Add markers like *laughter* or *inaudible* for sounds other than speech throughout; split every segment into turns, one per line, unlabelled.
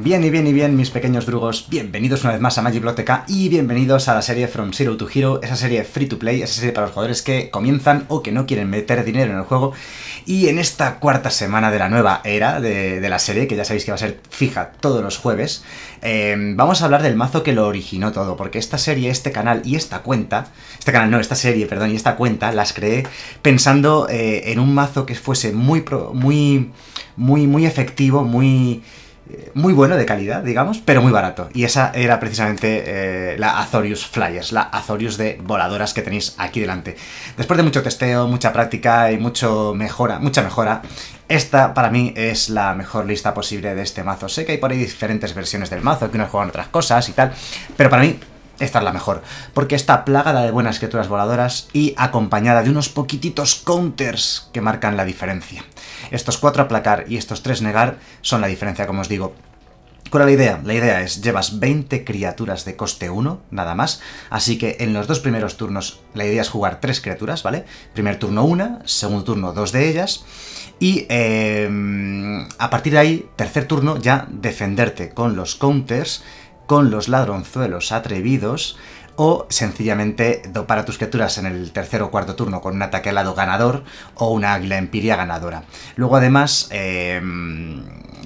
Bien y bien y bien, mis pequeños drugos, bienvenidos una vez más a Magic Biblioteca y bienvenidos a la serie From Zero to Hero, esa serie free to play, esa serie para los jugadores que comienzan o que no quieren meter dinero en el juego. Y en esta cuarta semana de la nueva era de, la serie, que ya sabéis que va a ser fija todos los jueves, em, vamos a hablar del mazo que lo originó todo, porque esta serie, este canal y esta cuenta, este canal no, esta serie, perdón, y esta cuenta las creé pensando eh, en un mazo que fuese muy, muy, muy, muy efectivo, muy eh, muy bueno de calidad, digamos, pero muy barato. Y esa era precisamente eh, la Azorius Flyers, la Azorius de voladoras que tenéis aquí delante. Después de mucho testeo, mucha práctica y mucho mejora, mucha mejora, esta para mí es la mejor lista posible de este mazo. Sé que hay por ahí diferentes versiones del mazo, que unos juegan otras cosas y tal, pero para mí esta es la mejor, porque está plagada de buenas criaturas voladoras y acompañada de unos poquititos counters que marcan la diferencia. Estos cuatro aplacar y estos tres negar son la diferencia, como os digo. ¿Cuál es la idea? La idea es, llevas 20 criaturas de coste 1, nada más, así que en los dos primeros turnos la idea es jugar tres criaturas, ¿vale? Primer turno una, segundo turno dos de ellas, y em, a partir de ahí, tercer turno, ya defenderte con los counters, con los ladronzuelos atrevidos, o sencillamente dopar a tus criaturas en el tercer o cuarto turno con un ataque lado ganador o una águila empiria ganadora. Luego además, em,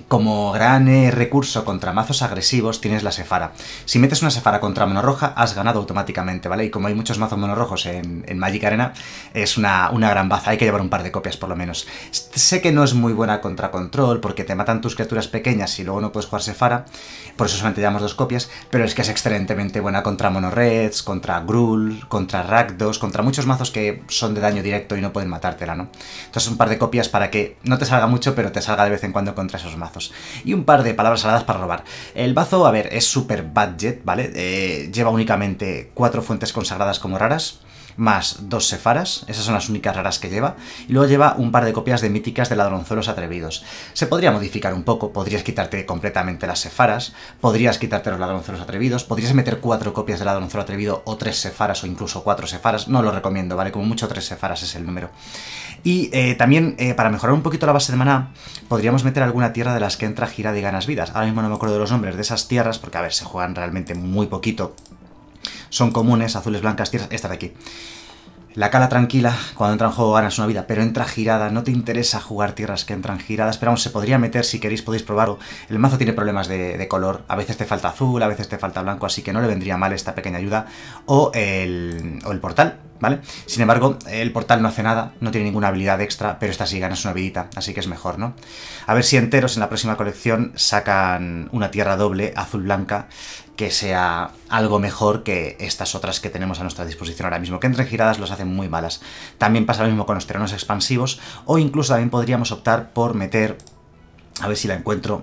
como gran eh, recurso contra mazos agresivos tienes la Sefara. Si metes una Sefara contra roja has ganado automáticamente, ¿vale? Y como hay muchos mazos monorrojos en, en Magic Arena, es una, una, gran baza, hay que llevar un par de copias por lo menos. Sé que no es muy buena contra control porque te matan tus criaturas pequeñas y luego no puedes jugar Sefara, por eso solamente llevamos dos copias, pero es que es excelentemente buena contra monorred, contra Gruul, contra Rakdos, contra muchos mazos que son de daño directo y no pueden matártela, ¿no? Entonces un par de copias para que no te salga mucho, pero te salga de vez en cuando contra esos mazos. Y un par de palabras saladas para robar. El bazo, a ver, es super budget, ¿vale? Eh, lleva únicamente cuatro fuentes consagradas como raras más dos sefaras, esas son las únicas raras que lleva, y luego lleva un par de copias de míticas de ladronzuelos atrevidos. Se podría modificar un poco, podrías quitarte completamente las sefaras, podrías quitarte los ladronzuelos atrevidos, podrías meter cuatro copias de ladronzuelo atrevido o tres sefaras o incluso cuatro sefaras, no lo recomiendo, ¿vale? Como mucho tres sefaras es el número. Y eh, también, eh, para mejorar un poquito la base de maná, podríamos meter alguna tierra de las que entra gira de ganas vidas. Ahora mismo no me acuerdo de los nombres de esas tierras, porque a ver, se juegan realmente muy poquito son comunes, azules, blancas, tierras, esta de aquí. La cala tranquila, cuando entra en juego ganas una vida, pero entra girada, no te interesa jugar tierras que entran giradas, pero vamos, se podría meter, si queréis podéis probarlo. El mazo tiene problemas de, color, a veces te falta azul, a veces te falta blanco, así que no le vendría mal esta pequeña ayuda, o el, o el portal, ¿vale? Sin embargo, el portal no hace nada, no tiene ninguna habilidad extra, pero esta sí ganas una vidita, así que es mejor, ¿no? A ver si enteros en la próxima colección sacan una tierra doble, azul-blanca, que sea algo mejor que estas otras que tenemos a nuestra disposición ahora mismo, que entre giradas los hacen muy malas. También pasa lo mismo con los terrenos expansivos, o incluso también podríamos optar por meter, a ver si la encuentro,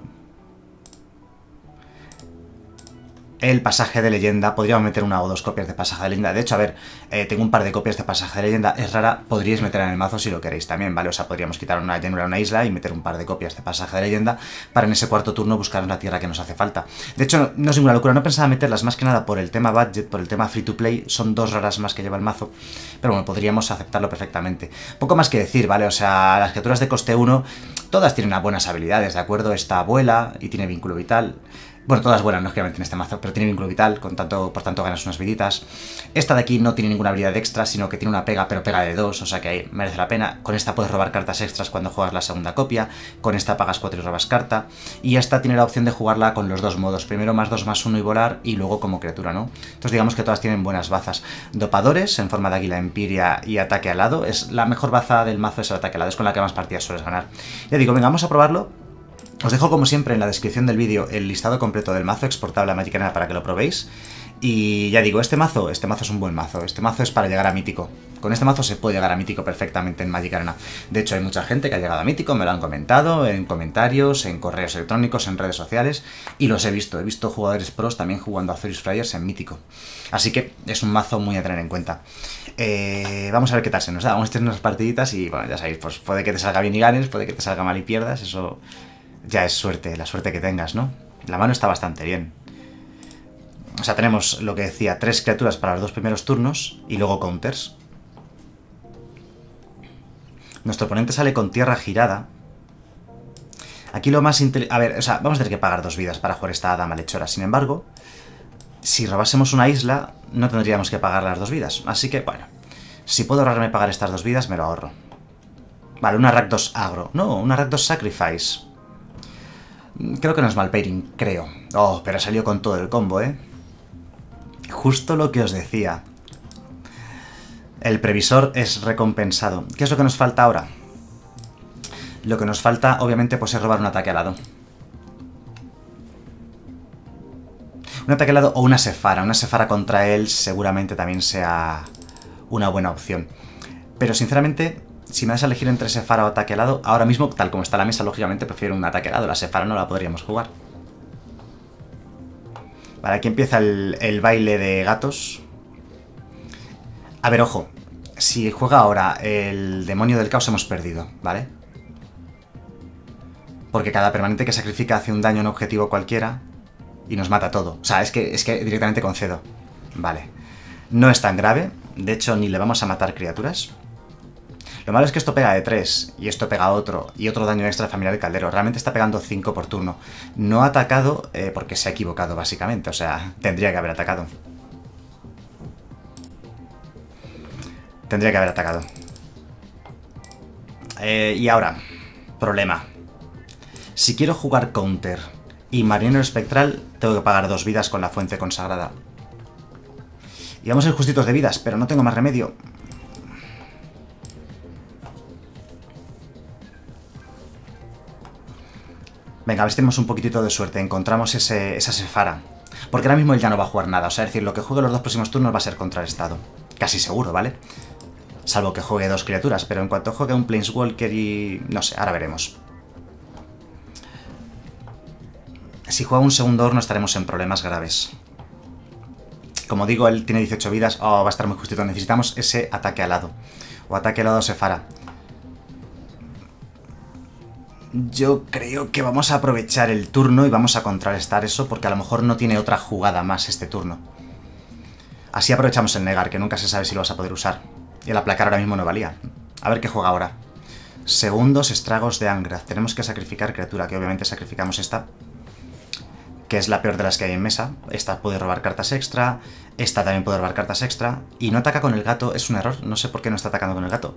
el pasaje de leyenda, podríamos meter una o dos copias de pasaje de leyenda. De hecho, a ver, eh, tengo un par de copias de pasaje de leyenda. Es rara, podríais meterla en el mazo si lo queréis también, ¿vale? O sea, podríamos quitar una llanura una isla y meter un par de copias de pasaje de leyenda para en ese cuarto turno buscar una tierra que nos hace falta. De hecho, no, es ninguna locura, no pensaba meterlas más que nada por el tema budget, por el tema free to play. Son dos raras más que lleva el mazo, pero bueno, podríamos aceptarlo perfectamente. Poco más que decir, ¿vale? O sea, las criaturas de coste 1, todas tienen unas buenas habilidades, ¿de acuerdo? Esta abuela y tiene vínculo vital. Bueno, todas buenas, no es que en este mazo, pero tiene vínculo vital, con tanto, por tanto ganas unas viditas. Esta de aquí no tiene ninguna habilidad extra, sino que tiene una pega, pero pega de dos, o sea que ahí merece la pena. Con esta puedes robar cartas extras cuando juegas la segunda copia, con esta pagas cuatro y robas carta. Y esta tiene la opción de jugarla con los dos modos, primero más dos, más uno y volar, y luego como criatura, ¿no? Entonces digamos que todas tienen buenas bazas. Dopadores, en forma de águila empiria y ataque lado. es la mejor baza del mazo es el ataque lado, es con la que más partidas sueles ganar. Ya digo, venga, vamos a probarlo, os dejo como siempre en la descripción del vídeo el listado completo del mazo exportable a Magic Arena para que lo probéis. Y ya digo, este mazo, este mazo es un buen mazo, este mazo es para llegar a mítico. Con este mazo se puede llegar a mítico perfectamente en Magic Arena. De hecho, hay mucha gente que ha llegado a mítico, me lo han comentado en comentarios, en correos electrónicos, en redes sociales, y los he visto. He visto jugadores pros también jugando a Furious Flyers en mítico. Así que es un mazo muy a tener en cuenta. Eh, vamos a ver qué tal se nos da. Vamos a tener unas partiditas y, bueno, ya sabéis, pues puede que te salga bien y ganes, puede que te salga mal y pierdas, eso ya es suerte, la suerte que tengas, ¿no? La mano está bastante bien. O sea, tenemos lo que decía, tres criaturas para los dos primeros turnos y luego counters. Nuestro oponente sale con tierra girada. Aquí lo más... A ver, o sea, vamos a tener que pagar dos vidas para jugar esta hada malhechora. Sin embargo, si robásemos una isla, no tendríamos que pagar las dos vidas. Así que, bueno, si puedo ahorrarme pagar estas dos vidas, me lo ahorro. Vale, una rack agro. No, una rack sacrifice. Creo que no es mal pairing, creo. Oh, pero salió con todo el combo, ¿eh? Justo lo que os decía. El previsor es recompensado. ¿Qué es lo que nos falta ahora? Lo que nos falta, obviamente, pues es robar un ataque alado. Un ataque alado o una sefara. Una sefara contra él seguramente también sea una buena opción. Pero, sinceramente, si me das a elegir entre sephara o ataque helado, ahora mismo, tal como está la mesa, lógicamente prefiero un ataque helado. La sephara no la podríamos jugar. Vale, aquí empieza el, baile de gatos. A ver, ojo. Si juega ahora el demonio del caos, hemos perdido, ¿vale? Porque cada permanente que sacrifica hace un daño en un objetivo cualquiera y nos mata todo. O sea, es que, es que directamente concedo. Vale. No es tan grave. De hecho, ni le vamos a matar criaturas. Lo malo es que esto pega de 3, y esto pega otro, y otro daño extra a la familia caldero. Realmente está pegando 5 por turno. No ha atacado eh, porque se ha equivocado, básicamente. O sea, tendría que haber atacado. Tendría que haber atacado. Eh, y ahora, problema. Si quiero jugar counter y marinero espectral, tengo que pagar dos vidas con la fuente consagrada. Y vamos a ir justitos de vidas, pero no tengo más remedio. venga, a ver si tenemos un poquitito de suerte, encontramos ese, esa Sefara. Porque ahora mismo él ya no va a jugar nada, o sea, decir, lo que juegue los dos próximos turnos va a ser contra el estado. Casi seguro, ¿vale? Salvo que juegue dos criaturas, pero en cuanto juegue un Planeswalker y... no sé, ahora veremos. Si juega un segundo horno estaremos en problemas graves. Como digo, él tiene 18 vidas, oh, va a estar muy justito. Necesitamos ese ataque alado. O ataque alado Sefara yo creo que vamos a aprovechar el turno y vamos a contrarrestar eso porque a lo mejor no tiene otra jugada más este turno. Así aprovechamos el negar, que nunca se sabe si lo vas a poder usar. Y el aplacar ahora mismo no valía. A ver qué juega ahora. Segundos estragos de Angra. Tenemos que sacrificar criatura, que obviamente sacrificamos esta. Que es la peor de las que hay en mesa. Esta puede robar cartas extra. Esta también puede robar cartas extra. Y no ataca con el gato. Es un error. No sé por qué no está atacando con el gato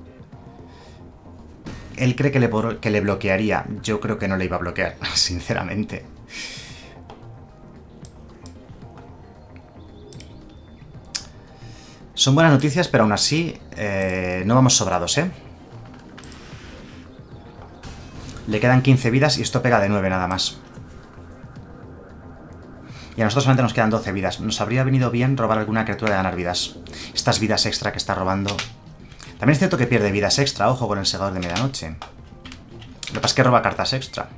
él cree que le, bloquearía. Yo creo que no le iba a bloquear, *laughs* sinceramente. Son buenas noticias, pero aún así eh, no vamos sobrados, ¿eh? Le quedan 15 vidas y esto pega de 9 nada más. Y a nosotros solamente nos quedan 12 vidas. Nos habría venido bien robar alguna criatura de ganar vidas. Estas vidas extra que está robando también es cierto que pierde vidas extra, ojo, con el segador de medianoche. Lo que pasa es que roba cartas extra.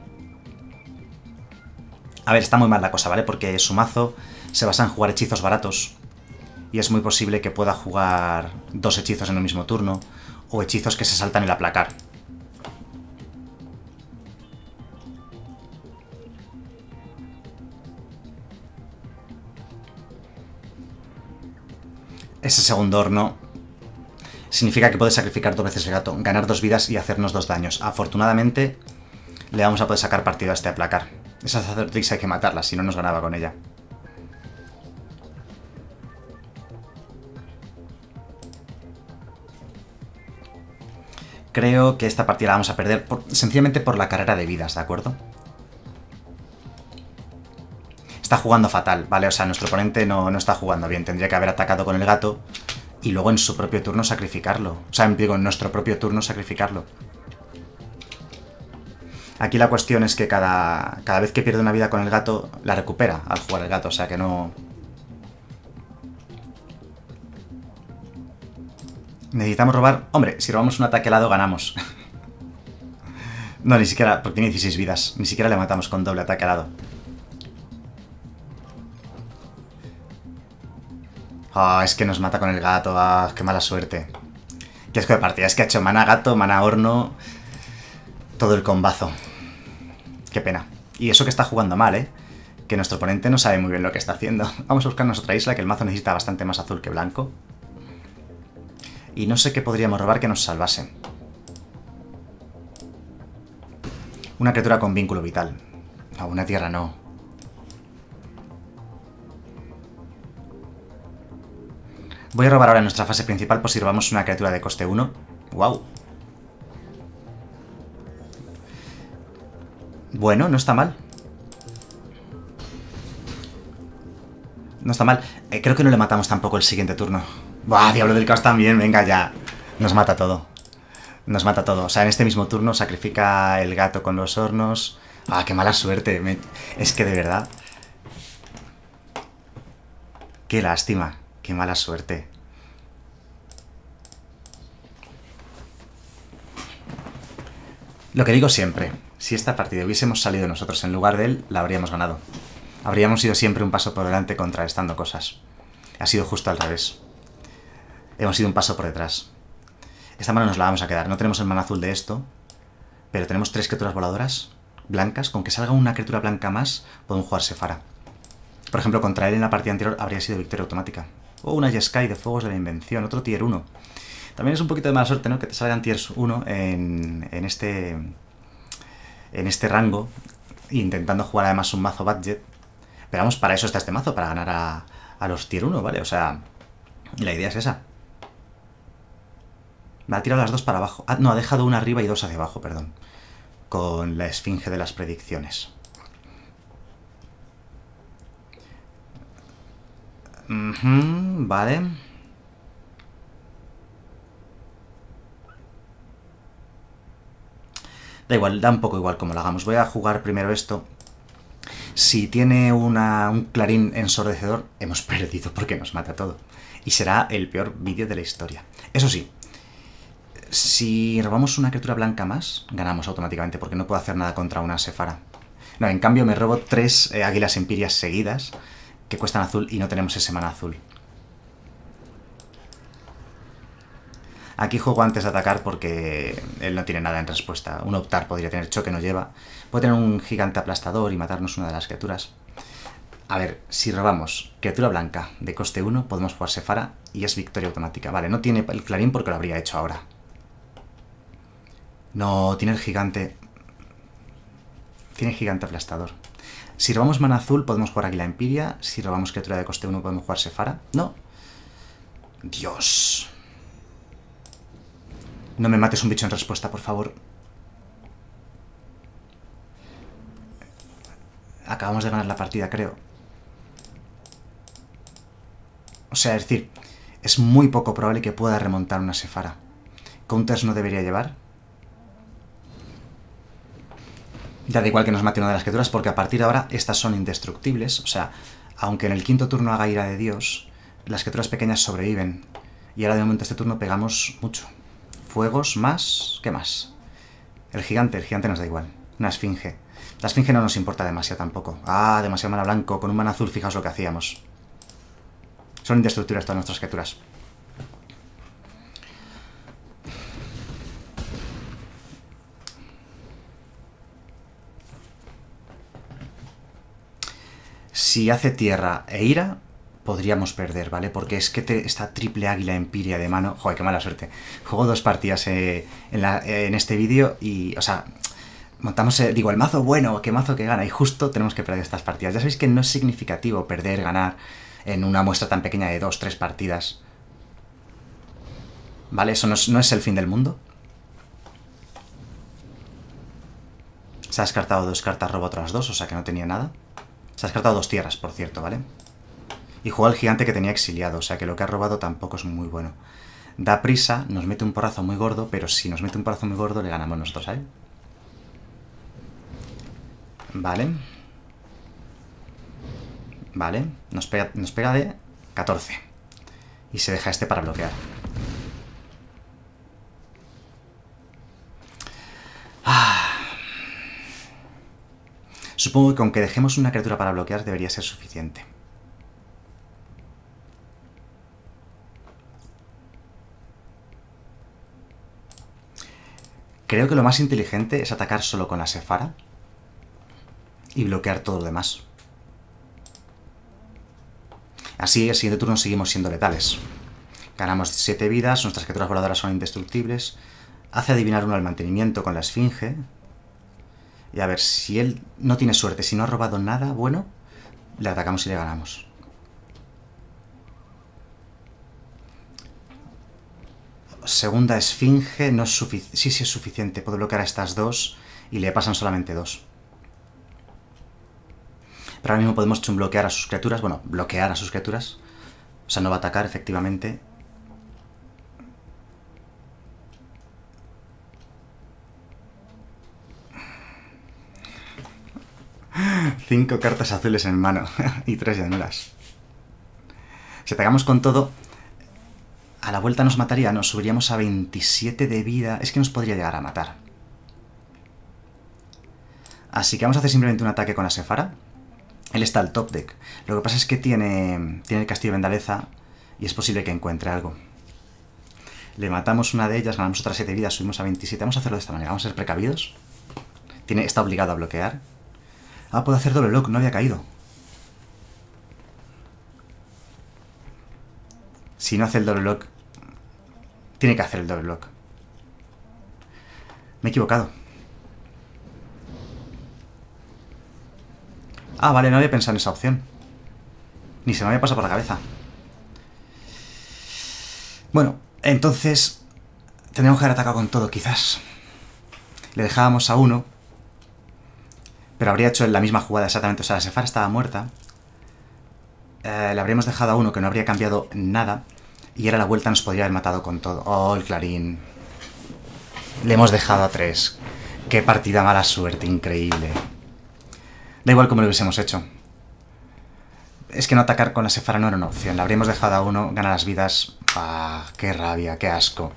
A ver, está muy mal la cosa, ¿vale? Porque su mazo se basa en jugar hechizos baratos. Y es muy posible que pueda jugar dos hechizos en el mismo turno. O hechizos que se saltan el aplacar. Ese segundo horno significa que puede sacrificar dos veces el gato, ganar dos vidas y hacernos dos daños. Afortunadamente, le vamos a poder sacar partido a este aplacar. Esa sacerdotisa hay que matarla, si no nos ganaba con ella. Creo que esta partida la vamos a perder sencillamente por la carrera de vidas, ¿de acuerdo? Está jugando fatal, ¿vale? O sea, nuestro oponente no, no está jugando bien. Tendría que haber atacado con el gato y luego en su propio turno sacrificarlo. O sea, digo, en nuestro propio turno sacrificarlo. Aquí la cuestión es que cada, cada vez que pierde una vida con el gato, la recupera al jugar el gato, o sea que no... Necesitamos robar... Hombre, si robamos un ataque helado, ganamos. *laughs* no, ni siquiera, porque tiene 16 vidas. Ni siquiera le matamos con doble ataque helado. Ah, es que nos mata con el gato, ah, qué mala suerte. Qué asco de partida, es que ha hecho mana gato, mana horno, todo el combazo. Qué pena. Y eso que está jugando mal, ¿eh? Que nuestro oponente no sabe muy bien lo que está haciendo. *laughs* Vamos a buscarnos otra isla, que el mazo necesita bastante más azul que blanco. Y no sé qué podríamos robar que nos salvase. Una criatura con vínculo vital. A una tierra no. Voy a robar ahora nuestra fase principal por si robamos una criatura de coste 1. ¡Guau! Bueno, no está mal. No está mal. Eh, creo que no le matamos tampoco el siguiente turno. ¡Buah, Diablo del Caos también! Venga, ya. Nos mata todo. Nos mata todo. O sea, en este mismo turno sacrifica el gato con los hornos. ¡Ah, qué mala suerte! Es que de verdad... ¡Qué lástima! Qué mala suerte. Lo que digo siempre, si esta partida hubiésemos salido nosotros en lugar de él, la habríamos ganado. Habríamos ido siempre un paso por delante contrarrestando cosas. Ha sido justo al revés. Hemos ido un paso por detrás. Esta mano nos la vamos a quedar. No tenemos el mano azul de esto, pero tenemos tres criaturas voladoras blancas. Con que salga una criatura blanca más, podemos jugar Sephara. Por ejemplo, contra él en la partida anterior habría sido victoria automática. O una Sky de Fuegos de la Invención, otro tier 1. También es un poquito de mala suerte, ¿no? Que te salgan Tier 1 en, este. En este rango. Intentando jugar además un mazo budget. Pero vamos, para eso está este mazo, para ganar a, los tier 1, ¿vale? O sea. La idea es esa. Me ha tirado las dos para abajo. Ah, no, ha dejado una arriba y dos hacia abajo, perdón. Con la esfinge de las predicciones. vale. Da igual, da un poco igual como lo hagamos. Voy a jugar primero esto. Si tiene un clarín ensordecedor, hemos *laughs* perdido porque nos mata todo. Y será el peor vídeo de la historia. Eso sí, si robamos una criatura blanca más, ganamos automáticamente porque no puedo hacer nada contra una Sefara. No, en cambio me robo tres eh, águilas empirias seguidas que cuestan azul y no tenemos ese mana azul. Aquí juego antes de atacar porque él no tiene nada en respuesta. Un optar podría tener choque, no lleva. Puede tener un gigante aplastador y matarnos una de las criaturas. A ver, si robamos criatura blanca de coste 1, podemos jugar Sefara y es victoria automática. Vale, no tiene el clarín porque lo habría hecho ahora. No, tiene el gigante... Tiene gigante aplastador. Si robamos mana azul, podemos jugar aquí la Empiria. Si robamos criatura de coste 1, podemos jugar Sefara. No. Dios. No me mates un bicho en respuesta, por favor. Acabamos de ganar la partida, creo. O sea, decir, es muy poco probable que pueda remontar una Sefara. Counters no debería llevar. da igual que nos mate una de las criaturas, porque a partir de ahora estas son indestructibles. O sea, aunque en el quinto turno haga ira de Dios, las criaturas pequeñas sobreviven. Y ahora de momento este turno pegamos mucho. Fuegos más... ¿Qué más? El gigante, el gigante nos da igual. Una esfinge. La esfinge no nos importa demasiado tampoco. Ah, demasiado mana blanco. Con un mana azul, fijaos lo que hacíamos. Son indestructibles todas nuestras criaturas. si hace tierra e ira, podríamos perder, ¿vale? Porque es que esta triple águila empiria de mano... Joder, qué mala suerte. Juego dos partidas eh, en, este vídeo y, o sea, montamos, eh, digo, el mazo bueno, qué mazo que gana, y justo tenemos que perder estas partidas. Ya sabéis que no es significativo perder, ganar en una muestra tan pequeña de dos, tres partidas. ¿Vale? Eso no es, el fin del mundo. Se ha descartado dos cartas robo otras dos, o sea que no tenía nada. Se ha descartado dos tierras, por cierto, ¿vale? Y juega al gigante que tenía exiliado, o sea que lo que ha robado tampoco es muy bueno. Da prisa, nos mete un porrazo muy gordo, pero si nos mete un porrazo muy gordo le ganamos nosotros a ¿eh? Vale. Vale, nos pega, nos pega de 14. Y se deja este para bloquear. Ah. Supongo que aunque dejemos una criatura para bloquear debería ser suficiente. Creo que lo más inteligente es atacar solo con la Sefara y bloquear todo lo demás. Así, el siguiente turno seguimos siendo letales. Ganamos 7 vidas, nuestras criaturas voladoras son indestructibles. Hace adivinar uno el mantenimiento con la esfinge, y a ver, si él no tiene suerte, si no ha robado nada bueno, le atacamos y le ganamos. Segunda esfinge, no es sí, sí es suficiente. Puedo bloquear a estas dos y le pasan solamente dos. Pero ahora mismo podemos bloquear a sus criaturas. Bueno, bloquear a sus criaturas. O sea, no va a atacar, efectivamente. Cinco cartas azules en mano *laughs* y tres llanuras. Si atacamos con todo, a la vuelta nos mataría, nos subiríamos a 27 de vida. Es que nos podría llegar a matar. Así que vamos a hacer simplemente un ataque con la Sefara. Él está al top deck. Lo que pasa es que tiene, tiene el castillo de Vendaleza y es posible que encuentre algo. Le matamos una de ellas, ganamos otras 7 vida, subimos a 27. Vamos a hacerlo de esta manera, vamos a ser precavidos. Tiene, está obligado a bloquear. Ah, puedo hacer doble lock, no había caído. Si no hace el doble lock, tiene que hacer el doble lock. Me he equivocado. Ah, vale, no había pensado en esa opción. Ni se me había pasado por la cabeza. Bueno, entonces... Tenemos que haber atacado con todo, quizás. Le dejábamos a uno, pero habría hecho la misma jugada exactamente. O sea, la Sefar estaba muerta. Eh, le habríamos dejado a uno que no habría cambiado nada. Y era la vuelta, nos podría haber matado con todo. Oh, el clarín. Le hemos dejado a tres. Qué partida mala suerte, increíble. Da igual como lo hubiésemos hecho. Es que no atacar con la Sefara no era una opción. Le habríamos dejado a uno, gana las vidas. Ah, qué rabia, qué asco.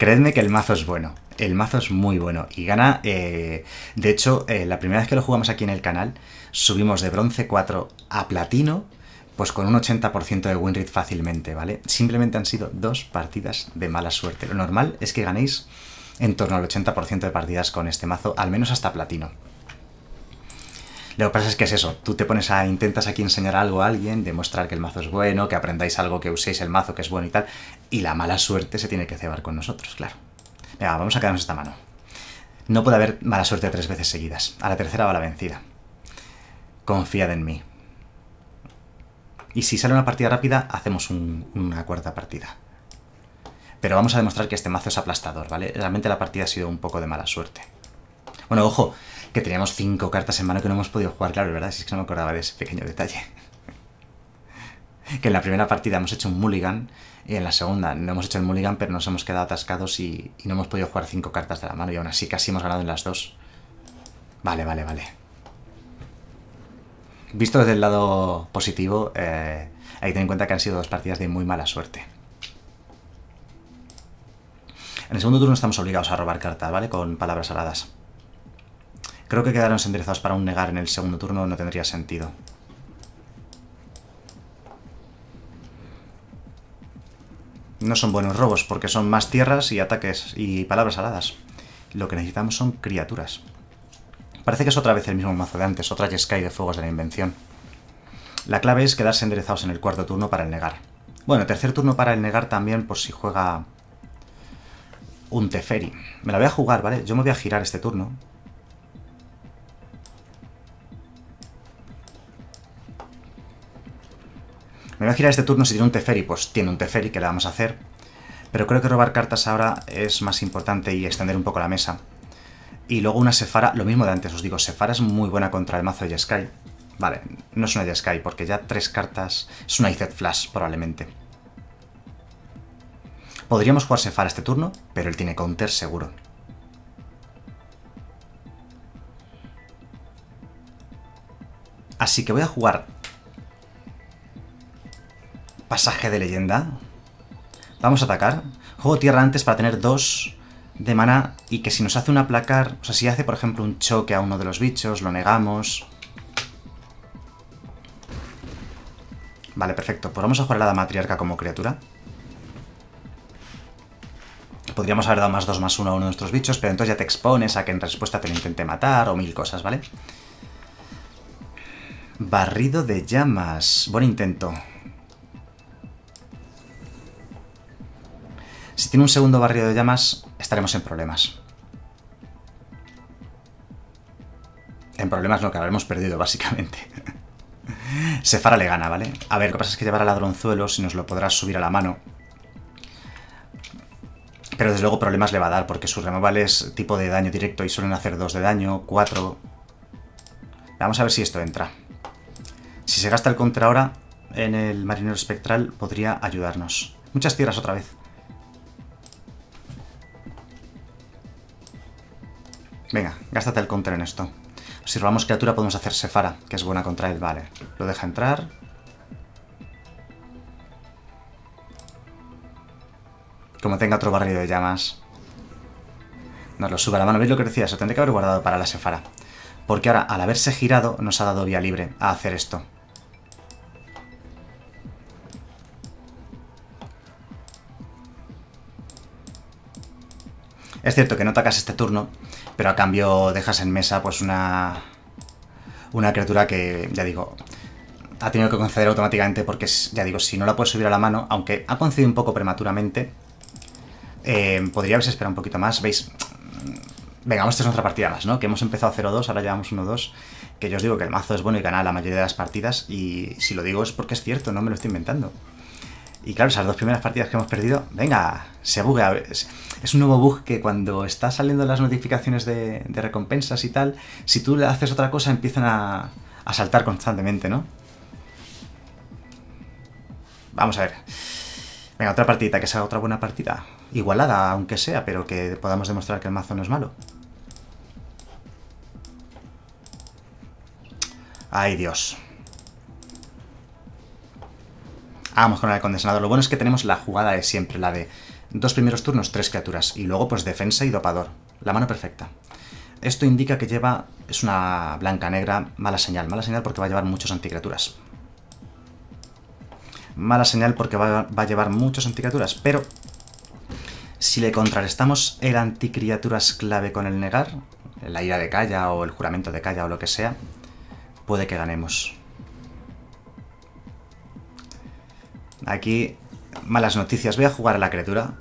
Creedme que el mazo es bueno. El mazo es muy bueno y gana... Eh, de hecho, eh, la primera vez que lo jugamos aquí en el canal, subimos de bronce 4 a platino, pues con un 80% de win rate fácilmente, ¿vale? Simplemente han sido dos partidas de mala suerte. Lo normal es que ganéis en torno al 80% de partidas con este mazo, al menos hasta platino. Lo que pasa es que es eso, tú te pones a, intentas aquí enseñar algo a alguien, demostrar que el mazo es bueno, que aprendáis algo, que uséis el mazo que es bueno y tal, y la mala suerte se tiene que cebar con nosotros, claro. Venga, vamos a quedarnos esta mano. No puede haber mala suerte tres veces seguidas. A la tercera va la vencida. Confiad en mí. Y si sale una partida rápida, hacemos una cuarta partida. Pero vamos a demostrar que este mazo es aplastador, ¿vale? Realmente la partida ha sido un poco de mala suerte. Bueno, ojo, que teníamos cinco cartas en mano que no hemos podido jugar, claro, ¿verdad? Si es que no me acordaba de ese pequeño detalle. *laughs* que en la primera partida hemos hecho un mulligan y en la segunda no hemos hecho el mulligan, pero nos hemos quedado atascados y, no hemos podido jugar cinco cartas de la mano y aún así casi hemos ganado en las dos. Vale, vale, vale. Visto desde el lado positivo, eh, hay que tener en cuenta que han sido dos partidas de muy mala suerte. En el segundo turno estamos obligados a robar cartas, ¿vale? Con palabras aladas. Creo que quedarnos enderezados para un negar en el segundo turno no tendría sentido. No son buenos robos porque son más tierras y ataques y palabras aladas. Lo que necesitamos son criaturas. Parece que es otra vez el mismo mazo de antes, otra Jeskai de Fuegos de la Invención. La clave es quedarse enderezados en el cuarto turno para el negar. Bueno, tercer turno para el negar también por si juega un Teferi. Me la voy a jugar, ¿vale? Yo me voy a girar este turno Me voy a girar este turno si tiene un Teferi, pues tiene un Teferi, que le vamos a hacer. Pero creo que robar cartas ahora es más importante y extender un poco la mesa. Y luego una Sephara, lo mismo de antes, os digo, Sephara es muy buena contra el mazo de Sky. Vale, no es una Jeskai porque ya tres cartas... Es una IZ Flash, probablemente. Podríamos jugar Sephara este turno, pero él tiene counter seguro. Así que voy a jugar pasaje de leyenda. Vamos a atacar. Juego tierra antes para tener dos de maná y que si nos hace un aplacar, o sea, si hace por ejemplo un choque a uno de los bichos, lo negamos. Vale, perfecto. Pues vamos a jugar a la matriarca como criatura. Podríamos haber dado más dos más uno a uno de nuestros bichos, pero entonces ya te expones a que en respuesta te lo intente matar o mil cosas, ¿vale? Barrido de llamas. Buen intento. Si tiene un segundo barrido de llamas, estaremos en problemas. En problemas no, que habremos perdido, básicamente. *laughs* Sefara le gana, ¿vale? A ver, lo que pasa es que llevará ladronzuelos si nos lo podrá subir a la mano. Pero desde luego problemas le va a dar, porque su sus es tipo de daño directo y suelen hacer dos de daño, 4... Vamos a ver si esto entra. Si se gasta el contra ahora en el marinero espectral, podría ayudarnos. Muchas tierras otra vez. Venga, gástate el counter en esto. Si robamos criatura podemos hacer Sefara, que es buena contra él. Vale, lo deja entrar. Como tenga otro barrio de llamas. no lo sube a la mano. ¿Veis lo que decía? Se tendría que haber guardado para la Sefara. Porque ahora, al haberse girado, nos ha dado vía libre a hacer esto. Es cierto que no atacas este turno, pero a cambio dejas en mesa pues una, una criatura que, ya digo, ha tenido que conceder automáticamente porque, ya digo, si no la puedes subir a la mano, aunque ha concedido un poco prematuramente, eh, podría haberse esperado un poquito más, ¿veis? Venga, vamos es otra partida más, ¿no? Que hemos empezado 0-2, ahora llevamos 1-2, que yo os digo que el mazo es bueno y gana la mayoría de las partidas, y si lo digo es porque es cierto, no me lo estoy inventando. Y claro, esas dos primeras partidas que hemos perdido, venga, se buguea. Es, un nuevo bug que cuando está saliendo las notificaciones de, recompensas y tal, si tú le haces otra cosa empiezan a, a saltar constantemente, ¿no? Vamos a ver. Venga, otra partida, que sea otra buena partida. Igualada, aunque sea, pero que podamos demostrar que el mazo no es malo. Ay, Dios. Ah, vamos con el condensador. Lo bueno es que tenemos la jugada de siempre, la de dos primeros turnos, tres criaturas, y luego pues defensa y dopador. La mano perfecta. Esto indica que lleva... es una blanca negra, mala señal. Mala señal porque va a llevar muchos anticriaturas. Mala señal porque va, va a llevar muchos anticriaturas, pero... Si le contrarrestamos el anticriaturas clave con el negar, la ira de Calla o el juramento de Calla o lo que sea, puede que ganemos. Aquí, malas noticias. Voy a jugar a la criatura.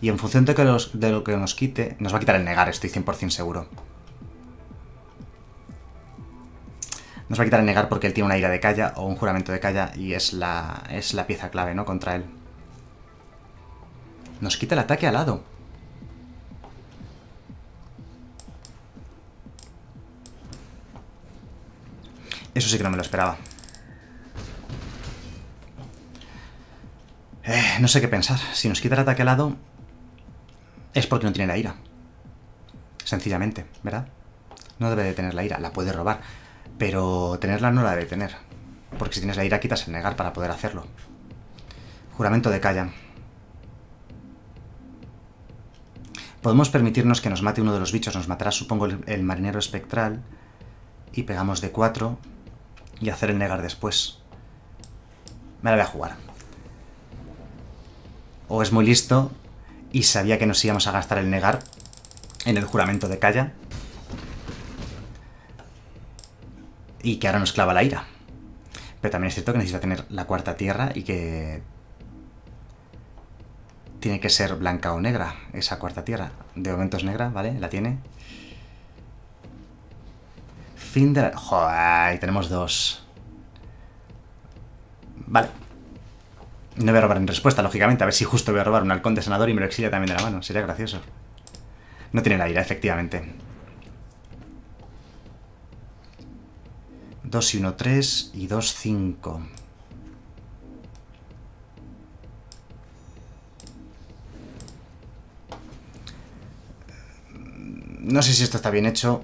Y en función de, que de lo que nos quite... Nos va a quitar el negar, estoy 100% seguro. Nos va a quitar el negar porque él tiene una ira de calla o un juramento de calla y es la, es la pieza clave, ¿no? Contra él. Nos quita el ataque al lado. Eso sí que no me lo esperaba. Eh, no sé qué pensar. Si nos quita el ataque al lado, es porque no tiene la ira. Sencillamente, ¿verdad? No debe de tener la ira, la puede robar. Pero tenerla no la debe tener. Porque si tienes la ira, quitas el negar para poder hacerlo. Juramento de Calla. Podemos permitirnos que nos mate uno de los bichos. Nos matará, supongo, el, marinero espectral. Y pegamos de 4. Y hacer el negar después. Me la voy a jugar o es muy listo y sabía que nos íbamos a gastar el negar en el juramento de Calla. Y que ahora nos clava la ira. Pero también es cierto que necesita tener la cuarta tierra y que... Tiene que ser blanca o negra esa cuarta tierra. De momento es negra, ¿vale? La tiene. Fin de la... Joder, tenemos dos. Vale. No voy a robar en respuesta, lógicamente. A ver si justo voy a robar un halcón de sanador y me lo exilia también de la mano. Sería gracioso. No tiene la ira, efectivamente. 2 y 1, 3 y 2, 5. No sé si esto está bien hecho.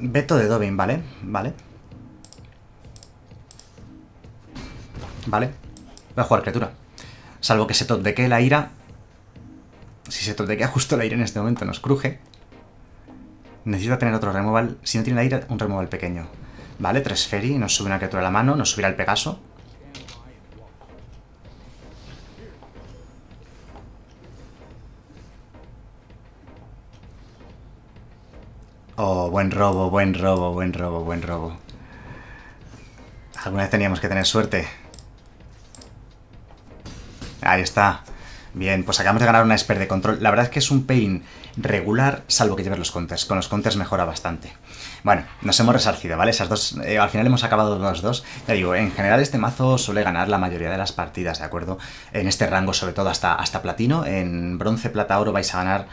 Veto de Dobin, ¿vale? Vale. ¿vale? Voy a jugar criatura. Salvo que se que la ira. Si se que justo la ira en este momento, nos cruje. Necesita tener otro removal. Si no tiene la ira, un removal pequeño. Vale, tres Ferry, nos sube una criatura a la mano, nos subirá el Pegaso. Oh, buen robo, buen robo, buen robo, buen robo. Alguna vez teníamos que tener suerte. Ahí está. Bien, pues acabamos de ganar una expert de control. La verdad es que es un pain regular, salvo que lleves los counters. Con los counters mejora bastante. Bueno, nos hemos resarcido, ¿vale? Esas dos, eh, al final hemos acabado los dos. Ya digo, en general este mazo suele ganar la mayoría de las partidas, ¿de acuerdo? En este rango, sobre todo hasta, hasta platino. En bronce, plata, oro vais a ganar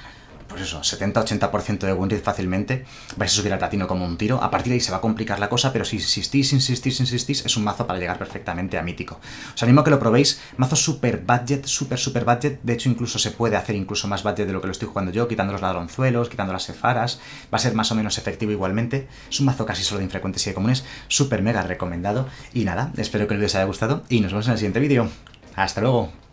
pues eso, 70-80% de win fácilmente, vais a subir al platino como un tiro. A partir de ahí se va a complicar la cosa, pero si insistís, insistís, insistís, es un mazo para llegar perfectamente a mítico. Os animo a que lo probéis. Mazo super budget, super, super budget. De hecho, incluso se puede hacer incluso más budget de lo que lo estoy jugando yo, quitando los ladronzuelos, quitando las sefaras. Va a ser más o menos efectivo igualmente. Es un mazo casi solo de infrecuentes y de comunes. Super mega recomendado. Y nada, espero que el vídeo os haya gustado y nos vemos en el siguiente vídeo. ¡Hasta luego!